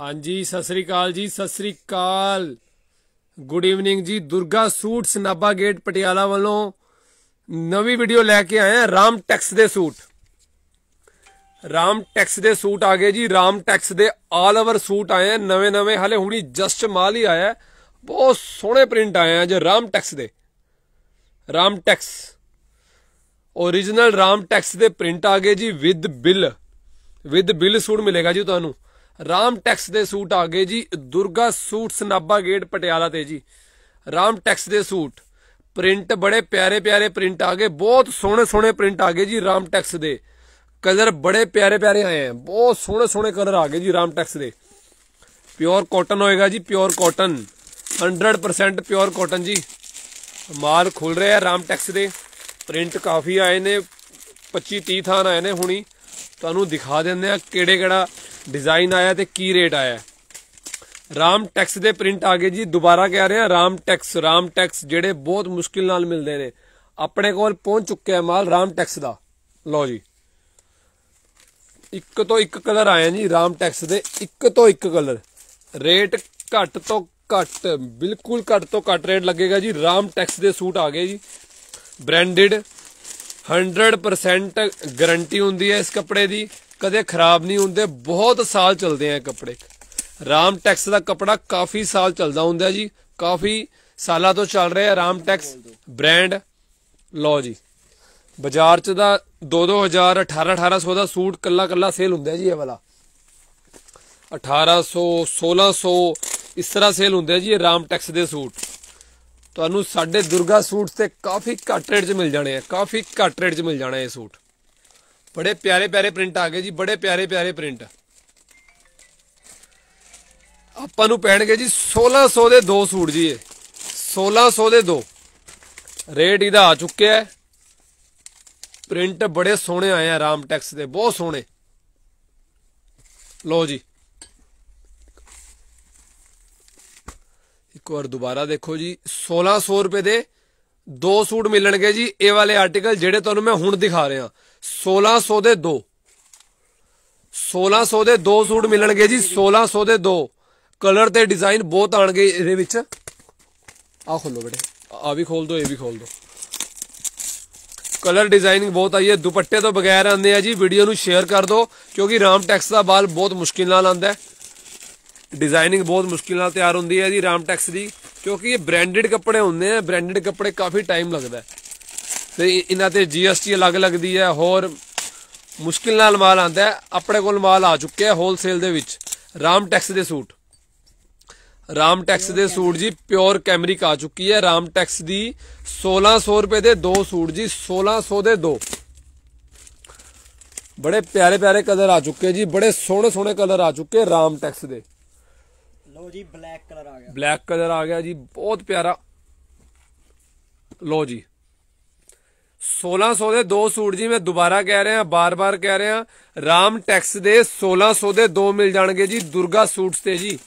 ਹਾਂਜੀ ਸਤਿ ਸ੍ਰੀ ਅਕਾਲ ਜੀ ਸਤਿ ਸ੍ਰੀ ਅਕਾਲ ਗੁੱਡ ਈਵਨਿੰਗ ਜੀ ਦੁਰਗਾ ਸੂਟਸ ਨਾਬਾ ਗੇਟ ਪਟਿਆਲਾ ਵੱਲੋਂ ਨਵੀਂ ਵੀਡੀਓ ਲੈ ਕੇ ਆਏ ਆ ਰਾਮ ਟੈਕਸ ਦੇ ਸੂਟ ਰਾਮ ਟੈਕਸ ਦੇ ਸੂਟ ਆ ਗਏ ਜੀ ਰਾਮ ਟੈਕਸ ਦੇ ਆਲ ਓਵਰ ਸੂਟ ਆਏ ਆ ਨਵੇਂ ਨਵੇਂ ਹਲੇ ਹੁਣੀ ਜਸਟ ਮਾਲ ਹੀ ਆਇਆ ਬਹੁਤ ਸੋਹਣੇ ਪ੍ਰਿੰਟ ਆਏ ਆ ਜੇ ਰਾਮ ਟੈਕਸ ਦੇ ਰਾਮ ਟੈਕਸ origignal ਰਾਮ ਟੈਕਸ ਦੇ ਪ੍ਰਿੰਟ ਆ ਗਏ ਜੀ with bill with bill suit ਮਿਲੇਗਾ ਜੀ ਤੁਹਾਨੂੰ ਰਾਮ ਟੈਕਸ ਦੇ ਸੂਟ ਆ ਗਏ ਜੀ ਦੁਰਗਾ ਸੂਟਸ ਨਾਬਾ ਗੇਟ ਪਟਿਆਲਾ ਤੇ ਜੀ ਰਾਮ ਟੈਕਸ ਦੇ ਸੂਟ ਪ੍ਰਿੰਟ ਬੜੇ ਪਿਆਰੇ ਪਿਆਰੇ ਪ੍ਰਿੰਟ ਆ ਗਏ ਬਹੁਤ ਸੋਹਣੇ ਸੋਹਣੇ ਪ੍ਰਿੰਟ ਆ ਗਏ ਜੀ ਰਾਮ ਟੈਕਸ ਦੇ ਕਲਰ ਬੜੇ ਪਿਆਰੇ ਪਿਆਰੇ ਆਏ ਆ ਬਹੁਤ ਸੋਹਣੇ ਸੋਹਣੇ ਕਲਰ ਆ ਗਏ ਜੀ ਰਾਮ ਟੈਕਸ ਦੇ ਪਿਓਰ ਕਾਟਨ ਹੋਏਗਾ ਜੀ ਪਿਓਰ ਕਾਟਨ 100% ਪਿਓਰ ਕਾਟਨ ਜੀ ਮਾਲ ਖੁੱਲ ਰਿਹਾ ਰਾਮ ਟੈਕਸ ਦੇ ਪ੍ਰਿੰਟ ਕਾਫੀ ਆਏ ਨੇ 25 30 ਥਾਂ ਆਏ ਨੇ ਹੁਣੀ ਤੁਹਾਨੂੰ ਦਿਖਾ ਦਿੰਦੇ ਆ ਕਿਹੜੇ ਕਿਹੜਾ ਡਿਜ਼ਾਈਨ ਆਇਆ ਤੇ ਕੀ ਰੇਟ ਆਇਆ ਰਾਮ ਟੈਕਸ ਦੇ ਪ੍ਰਿੰਟ ਆ ਗਏ ਜੀ ਦੁਬਾਰਾ ਕਹਿ ਰਿਹਾ ਰਾਮ ਟੈਕਸ ਰਾਮ ਟੈਕਸ ਜਿਹੜੇ ਬਹੁਤ ਮੁਸ਼ਕਿਲ ਨਾਲ ਮਿਲਦੇ ਨੇ ਆਪਣੇ ਕੋਲ ਪਹੁੰਚ ਚੁੱਕਿਆ ਮਾਲ ਰਾਮ ਟੈਕਸ ਦਾ ਲਓ ਜੀ ਇੱਕ ਤੋਂ ਇੱਕ ਕਲਰ ਆਇਆ ਜੀ ਰਾਮ ਟੈਕਸ ਦੇ ਇੱਕ ਤੋਂ ਇੱਕ ਕਲਰ ਰੇਟ ਘੱਟ ਤੋਂ ਘੱਟ ਬਿਲਕੁਲ ਘੱਟ ਤੋਂ ਘੱਟ ਰੇਟ ਲੱਗੇਗਾ ਜੀ ਰਾਮ ਟੈਕਸ ਦੇ ਸੂਟ ਆ ਗਏ ਜੀ ਬ੍ਰਾਂਡਡ 100% ਗਾਰੰਟੀ ਹੁੰਦੀ ਹੈ ਇਸ ਕੱਪੜੇ ਦੀ ਕਦੇ ਖਰਾਬ ਨਹੀਂ ਹੁੰਦੇ ਬਹੁਤ ਸਾਲ ਚੱਲਦੇ ਆ ਕੱਪੜੇ ਰਾਮ ਟੈਕਸ ਦਾ ਕੱਪੜਾ ਕਾਫੀ ਸਾਲ ਚੱਲਦਾ ਹੁੰਦਾ ਜੀ ਕਾਫੀ ਸਾਲਾਂ ਤੋਂ ਚੱਲ ਰਿਹਾ ਰਾਮ ਟੈਕਸ ਬ੍ਰਾਂਡ ਲਓ ਜੀ ਬਾਜ਼ਾਰ ਚ ਦਾ 2 2018 18-1800 ਦਾ ਸੂਟ ਕੱਲਾ ਕੱਲਾ ਸੇਲ ਹੁੰਦਾ ਜੀ ਇਹ ਵਾਲਾ 1800 1600 ਇਸ ਤਰ੍ਹਾਂ ਸੇਲ ਹੁੰਦਾ ਜੀ ਇਹ ਰਾਮ ਟੈਕਸ ਦੇ ਸੂਟ ਤੁਹਾਨੂੰ ਸਾਡੇ ਦੁਰਗਾ ਸੂਟ ਤੇ ਕਾਫੀ ਘੱਟ ਰੇਟ 'ਚ ਮਿਲ ਜਾਣੇ ਆ ਕਾਫੀ ਘੱਟ ਰੇਟ 'ਚ ਮਿਲ ਜਾਣਾ ਇਹ ਸੂਟ ਬੜੇ ਪਿਆਰੇ ਪਿਆਰੇ ਪ੍ਰਿੰਟ ਆ ਗਏ ਜੀ ਬੜੇ ਪਿਆਰੇ ਪਿਆਰੇ ਪ੍ਰਿੰਟ ਆਪਾਂ ਨੂੰ ਪੈਣਗੇ ਜੀ 1600 ਦੇ ਦੋ ਸੂਟ ਜੀ ਇਹ 1600 ਦੇ ਦੋ ਰੇਟ ਇਹਦਾ ਆ ਚੁੱਕਿਆ ਹੈ ਪ੍ਰਿੰਟ ਬੜੇ ਸੋਹਣੇ ਆਏ ਆ ਰਾਮ ਟੈਕਸ ਦੇ ਬਹੁਤ ਸੋਹਣੇ ਲੋ ਜੀ ਇੱਕ ਵਾਰ ਦੁਬਾਰਾ ਦੇਖੋ ਜੀ 1600 ਰੁਪਏ ਦੇ ਦੋ ਸੂਟ ਮਿਲਣਗੇ ਜੀ ਇਹ ਵਾਲੇ ਆਰਟੀਕਲ ਜਿਹੜੇ ਤੁਹਾਨੂੰ ਮੈਂ ਹੁਣ ਦਿਖਾ ਰਿਹਾ 1600 ਦੇ ਦੋ 1600 ਦੇ ਦੋ ਸੂਟ ਮਿਲਣਗੇ ਜੀ 1600 ਦੇ ਦੋ ਕਲਰ ਤੇ ਡਿਜ਼ਾਈਨ ਬਹੁਤ ਆਣਗੇ ਇਹਦੇ ਵਿੱਚ ਆ ਖੋਲੋ ਬੜੇ ਆ ਵੀ ਖੋਲ ਦੋ ਇਹ ਵੀ ਖੋਲ ਦੋ ਕਲਰ ਡਿਜ਼ਾਈਨਿੰਗ ਬਹੁਤ ਆਈ ਹੈ ਦੁਪੱਟੇ ਤੋਂ ਬਗੈਰ ਆਉਂਦੇ ਆ ਜੀ ਵੀਡੀਓ ਨੂੰ ਸ਼ੇਅਰ ਕਰ ਦਿਓ ਕਿਉਂਕਿ ਰਾਮ ਟੈਕਸ ਦਾ ਬਾਲ ਬਹੁਤ ਮੁਸ਼ਕਿਲ ਨਾਲ ਆਂਦਾ ਹੈ ਡਿਜ਼ਾਈਨਿੰਗ ਬਹੁਤ ਮੁਸ਼ਕਿਲ ਨਾਲ ਤਿਆਰ ਹੁੰਦੀ ਹੈ ਜੀ ਰਾਮ ਟੈਕਸ ਦੀ ਕਿਉਂਕਿ ਇਹ ਬ੍ਰਾਂਡਡ ਕੱਪੜੇ ਹੁੰਦੇ ਆ ਬ੍ਰਾਂਡਡ ਕੱਪੜੇ ਕਾਫੀ ਟਾਈਮ ਲੱਗਦਾ ਤੇ ਇਹਨਾਂ ਤੇ ਜੀਐਸਟੀ ਅਲੱਗ ਲੱਗਦੀ ਹੈ ਹੋਰ ਮੁਸ਼ਕਿਲ ਨਾਲ ਮਾਲ ਆਂਦਾ ਹੈ ਆਪਣੇ ਕੋਲ ਮਾਲ ਆ ਚੁੱਕਿਆ ਹੈ ਹੋਲਸੇਲ ਦੇ ਵਿੱਚ ਰਾਮ ਟੈਕਸ ਦੇ ਸੂਟ ਰਾਮ ਟੈਕਸ ਦੇ ਸੂਟ ਜੀ ਪਿਓਰ ਕੈਮਰਿਕ ਆ ਚੁੱਕੀ ਹੈ ਰਾਮ ਟੈਕਸ ਦੀ 1600 ਰੁਪਏ ਦੇ ਦੋ ਸੂਟ ਜੀ 1600 ਦੇ ਦੋ ਬੜੇ ਪਿਆਰੇ ਪਿਆਰੇ ਕਲਰ ਆ ਚੁੱਕੇ ਜੀ ਬੜੇ ਸੋਹਣੇ ਸੋਹਣੇ ਕਲਰ ਆ ਚੁੱਕੇ ਰਾਮ ਟੈਕਸ ਦੇ ਲੋ ਜੀ ਬਲੈਕ ਕਲਰ ਆ ਗਿਆ ਬਲੈਕ ਕਲਰ ਆ ਗਿਆ ਜੀ ਬਹੁਤ ਪਿਆਰਾ ਲੋ ਜੀ 1600 ਦੇ ਦੋ ਸੂਟ ਜੀ ਮੈਂ ਦੁਬਾਰਾ ਕਹਿ ਰਿਹਾ ਬਾਰ-ਬਾਰ ਕਹਿ ਰਿਹਾ ਰਾਮ ਟੈਕਸ ਦੇ 1600 ਦੇ ਦੋ ਮਿਲ ਜਾਣਗੇ ਜੀ ਦੁਰਗਾ ਸੂਟਸ ਤੇ ਜੀ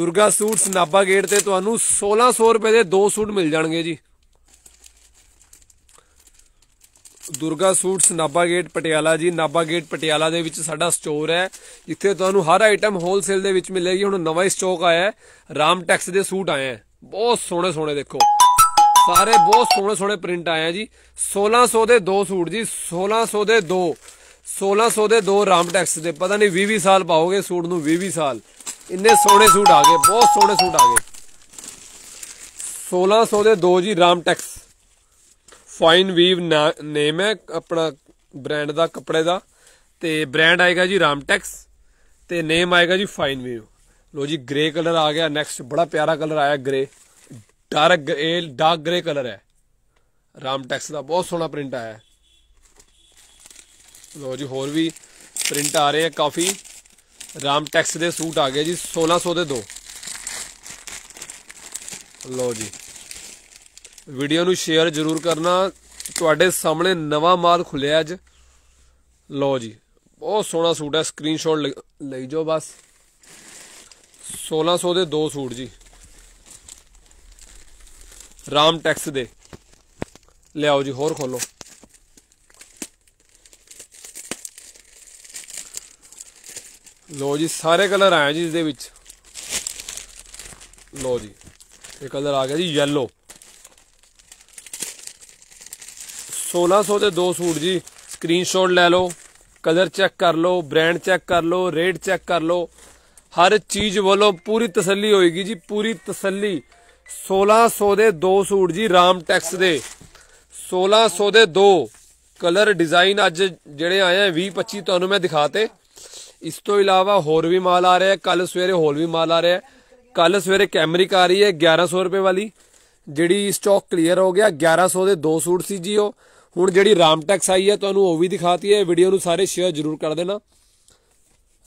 ਦੁਰਗਾ ਸੂਟਸ ਨਾਬਾ ਗੇਟ ਤੇ ਤੁਹਾਨੂੰ 1600 ਰੁਪਏ ਦੇ ਦੋ ਸੂਟ ਮਿਲ ਜਾਣਗੇ ਜੀ ਦੁਰਗਾ ਸੂਟਸ ਨਾਬਾ ਗੇਟ ਪਟਿਆਲਾ ਜੀ ਨਾਬਾ ਗੇਟ ਪਟਿਆਲਾ ਦੇ ਵਿੱਚ ਸਾਡਾ ਸਟੋਰ ਹੈ ਜਿੱਥੇ ਤੁਹਾਨੂੰ ਹਰ ਆਈਟਮ ਹੋਲਸੇਲ ਦੇ ਵਿੱਚ ਮਿਲੇਗੀ ਹੁਣ ਨਵਾਂ ਸਟਾਕ ਆਇਆ ਹੈ ਰਾਮ ਟੈਕਸ ਦੇ ਸੂਟ ਆਏ ਹੈ ਬਹੁਤ ਸੋਹਣੇ ਸੋਹਣੇ ਦੇਖੋ ਸਾਰੇ ਬਹੁਤ ਸੋਹਣੇ ਸੋਹਣੇ ਪ੍ਰਿੰਟ ਆਏ ਆ ਜੀ 1600 ਦੇ ਦੋ ਸੂਟ ਜੀ 1600 ਦੇ ਦੋ 1600 ਦੇ ਦੋ ਰਾਮ ਟੈਕਸ ਦੇ ਪਤਾ ਨਹੀਂ 20 20 ਸਾਲ ਪਾਓਗੇ ਸੂਟ ਨੂੰ 20 20 ਸਾਲ ਇੰਨੇ ਸੋਹਣੇ ਸੂਟ ਆ ਗਏ ਬਹੁਤ ਸੋਹਣੇ ਸੂਟ ਆ ਗਏ 1600 ਦੇ ਦੋ ਜੀ Ram Tex fine weave name ਹੈ ਆਪਣਾ ਬ੍ਰਾਂਡ ਦਾ ਕੱਪੜੇ ਦਾ ਤੇ ਬ੍ਰਾਂਡ ਆਏਗਾ ਜੀ ਰਾਮਟੈਕਸ ਤੇ ਨੇਮ ਆਏਗਾ ਜੀ ਫਾਈਨ ਵੀਵ ਲੋ ਜੀ ਗ੍ਰੇ ਕਲਰ ਆ ਗਿਆ ਨੈਕਸਟ ਬੜਾ ਪਿਆਰਾ ਕਲਰ ਆਇਆ grey dark grey dark grey colour ਹੈ ਰਾਮਟੈਕਸ ਦਾ ਬਹੁਤ ਸੋਹਣਾ ਪ੍ਰਿੰਟ ਆਇਆ ਲੋ ਜੀ ਹੋਰ ਵੀ ਪ੍ਰਿੰਟ ਆ ਰਹੇ ਆ ਕਾਫੀ ਰਾਮਟੈਕਸ ਦੇ ਸੂਟ ਆ ਗਏ ਜੀ 1600 ਦੇ ਦੋ ਲੋ ਜੀ ਵੀਡੀਓ ਨੂੰ ਸ਼ੇਅਰ ਜ਼ਰੂਰ ਕਰਨਾ ਤੁਹਾਡੇ ਸਾਹਮਣੇ ਨਵਾਂ ਮਾਲ ਖੁੱਲਿਆ ਅੱਜ ਲਓ ਜੀ ਬਹੁਤ ਸੋਹਣਾ ਸੂਟ ਹੈ ਸਕਰੀਨਸ਼ਾਟ ਲਈ ਜਾਓ ਬਸ 1600 ਦੇ ਦੋ ਸੂਟ ਜੀ ਰਾਮ ਟੈਕਸ ਦੇ ਲਿਆਓ ਜੀ ਹੋਰ ਖੋਲੋ ਲੋ ਜੀ ਸਾਰੇ ਕਲਰ ਆਏ ਜੀ ਇਸ ਦੇ ਵਿੱਚ ਲੋ ਜੀ ਇਹ ਕਲਰ ਆ ਗਿਆ ਜੀ yellow 1600 ਦੇ ਦੋ ਸੂਟ ਜੀ ਸਕਰੀਨਸ਼ਾਟ ਲੈ ਲਓ ਕਲਰ ਚੈੱਕ ਕਰ ਲਓ ਬ੍ਰਾਂਡ ਚੈੱਕ ਕਰ ਲਓ ਰੇਟ ਚੈੱਕ ਕਰ ਲਓ ਹਰ ਚੀਜ਼ ਵੱਲੋਂ ਪੂਰੀ ਤਸੱਲੀ ਹੋਏਗੀ ਜੀ ਪੂਰੀ ਤਸੱਲੀ 1600 ਦੇ ਦੋ ਸੂਟ ਜੀ ਰਾਮ ਟੈਕਸ ਦੇ 1600 ਦੇ ਦੋ ਕਲਰ ਡਿਜ਼ਾਈਨ ਅੱਜ ਜਿਹੜੇ ਆਏ ਆ 20 25 ਤੁਹਾਨੂੰ ਮੈਂ ਦਿਖਾਤੇ ਇਸ ਤੋਂ ਇਲਾਵਾ ਹੋਰ ਵੀ ਮਾਲ ਆ ਰਿਹਾ ਕੱਲ ਸਵੇਰੇ ਹੋਰ ਵੀ ਮਾਲ ਆ ਰਿਹਾ ਕੱਲ ਸਵੇਰੇ ਕੈਮਰੀ ਆ ਰਹੀ ਹੈ 1100 ਰੁਪਏ ਵਾਲੀ ਜਿਹੜੀ ਸਟਾਕ ਕਲੀਅਰ ਹੋ ਗਿਆ 1100 ਦੇ ਦੋ ਸੂਟ ਸੀ ਜੀ ਉਹ ਹੁਣ ਜਿਹੜੀ ਰਾਮਟੈਕਸ ਆਈ ਹੈ ਤੁਹਾਨੂੰ ਉਹ ਵੀ ਦਿਖਾਤੀ ਹੈ ਵੀਡੀਓ ਨੂੰ ਸਾਰੇ ਸ਼ੇਅਰ ਜ਼ਰੂਰ ਕਰ ਦੇਣਾ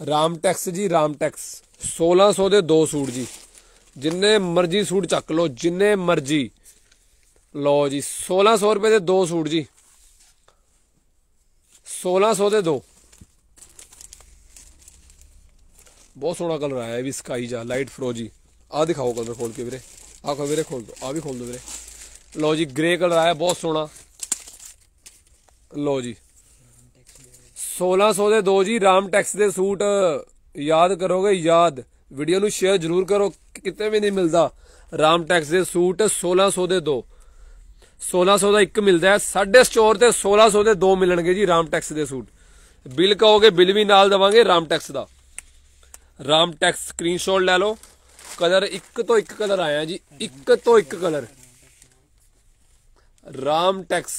ਰਾਮਟੈਕਸ ਜੀ ਰਾਮਟੈਕਸ 1600 ਦੇ ਦੋ ਸੂਟ ਜੀ ਜਿੰਨੇ ਮਰਜ਼ੀ ਸੂਟ ਚੱਕ ਲਓ ਜਿੰਨੇ ਮਰਜ਼ੀ ਲਓ ਜੀ 1600 ਰੁਪਏ ਦੇ ਦੋ ਸੂਟ ਜੀ 1600 ਦੇ ਦੋ ਬਹੁਤ ਸੋਹਣਾ ਕਲਰ ਆਇਆ ਵੀ ਸਕਾਈ ਜਾ ਲਾਈਟ ਫਰੋਜੀ ਆ ਦਿਖਾਓ ਕਲਰ ਖੋਲ ਕੇ ਵੀਰੇ ਆ ਵੀਰੇ ਖੋਲ ਦੋ ਆ ਵੀ ਖੋਲ ਦੋ ਵੀਰੇ ਲਓ ਜੀ ਗ੍ਰੇ ਕਲਰ ਆਇਆ ਬਹੁਤ ਸੋਹਣਾ ਲੋ ਜੀ 1600 ਦੇ ਦੋ ਜੀ ਰਾਮ ਟੈਕਸ ਦੇ ਸੂਟ ਯਾਦ ਕਰੋਗੇ ਯਾਦ ਵੀਡੀਓ ਨੂੰ ਸ਼ੇਅਰ ਜ਼ਰੂਰ ਕਰੋ ਕਿਤੇ ਵੀ ਨਹੀਂ ਮਿਲਦਾ ਰਾਮ ਟੈਕਸ ਦੇ ਸੂਟ 1600 ਦੇ ਦੋ 1600 ਦਾ ਇੱਕ ਮਿਲਦਾ ਹੈ ਸਾਡੇ ਸਟੋਰ ਤੇ 1600 ਦੇ ਦੋ ਮਿਲਣਗੇ ਜੀ ਰਾਮ ਟੈਕਸ ਦੇ ਸੂਟ ਬਿੱਲ ਕਹੋਗੇ ਬਿੱਲ ਵੀ ਨਾਲ ਦਵਾਂਗੇ ਰਾਮ ਟੈਕਸ ਦਾ ਰਾਮ ਟੈਕਸ ਸਕਰੀਨਸ਼ਾਟ ਲੈ ਲਓ ਕਲਰ ਇੱਕ ਤੋਂ ਇੱਕ ਕਲਰ ਆਇਆ ਜੀ ਇੱਕ ਤੋਂ ਇੱਕ ਕਲਰ ਰਾਮ ਟੈਕਸ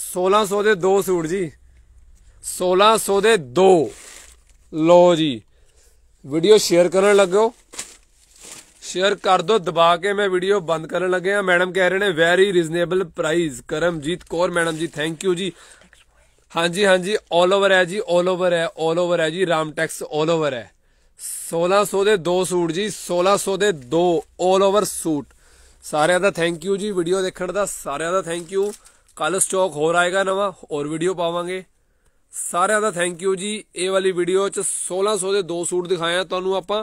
1600 ਦੇ ਦੋ ਸੂਟ ਜੀ 1600 ਦੇ ਦੋ ਲੋ ਜੀ ਵੀਡੀਓ ਸ਼ੇਅਰ ਕਰਨ ਲੱਗੋ ਸ਼ੇਅਰ ਕਰ ਦੋ ਦਬਾ ਕੇ ਮੈਂ ਵੀਡੀਓ ਬੰਦ ਕਰਨ ਲੱਗਿਆ ਮੈਡਮ ਕਹਿ ਰਹੇ ਨੇ very reasonable price Karamjit Kaur madam ji thank you ਜੀ ਹਾਂਜੀ ਹਾਂਜੀ 올 ਓਵਰ ਹੈ ਜੀ 올 ਓਵਰ ਹੈ 올 ਓਵਰ ਹੈ ਜੀ ਰਾਮ ਟੈਕਸ 올 ਓਵਰ ਹੈ 1600 ਦੇ ਦੋ ਸੂਟ ਜੀ 1600 ਦੇ ਦੋ 올 ਓਵਰ ਸੂਟ ਸਾਰਿਆਂ ਦਾ ਥੈਂਕ ਯੂ ਜੀ ਵੀਡੀਓ ਦੇਖਣ ਦਾ ਸਾਰਿਆਂ ਦਾ ਥੈਂਕ ਯੂ ਕੱਲ ਸਟਾਕ ਹੋਰ ਆਏਗਾ ਨਵਾਂ ਹੋਰ ਵੀਡੀਓ ਪਾਵਾਂਗੇ ਸਾਰਿਆਂ ਦਾ ਥੈਂਕ ਯੂ ਜੀ ਇਹ ਵਾਲੀ ਵੀਡੀਓ ਚ 1600 ਦੇ ਦੋ ਸੂਟ ਦਿਖਾਇਆ ਤੁਹਾਨੂੰ ਆਪਾਂ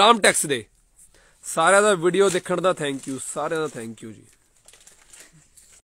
ਰਾਮ ਟੈਕਸ ਦੇ ਸਾਰਿਆਂ ਦਾ ਵੀਡੀਓ ਦੇਖਣ ਦਾ ਥੈਂਕ ਯੂ ਸਾਰਿਆਂ ਦਾ ਥੈਂਕ ਯੂ ਜੀ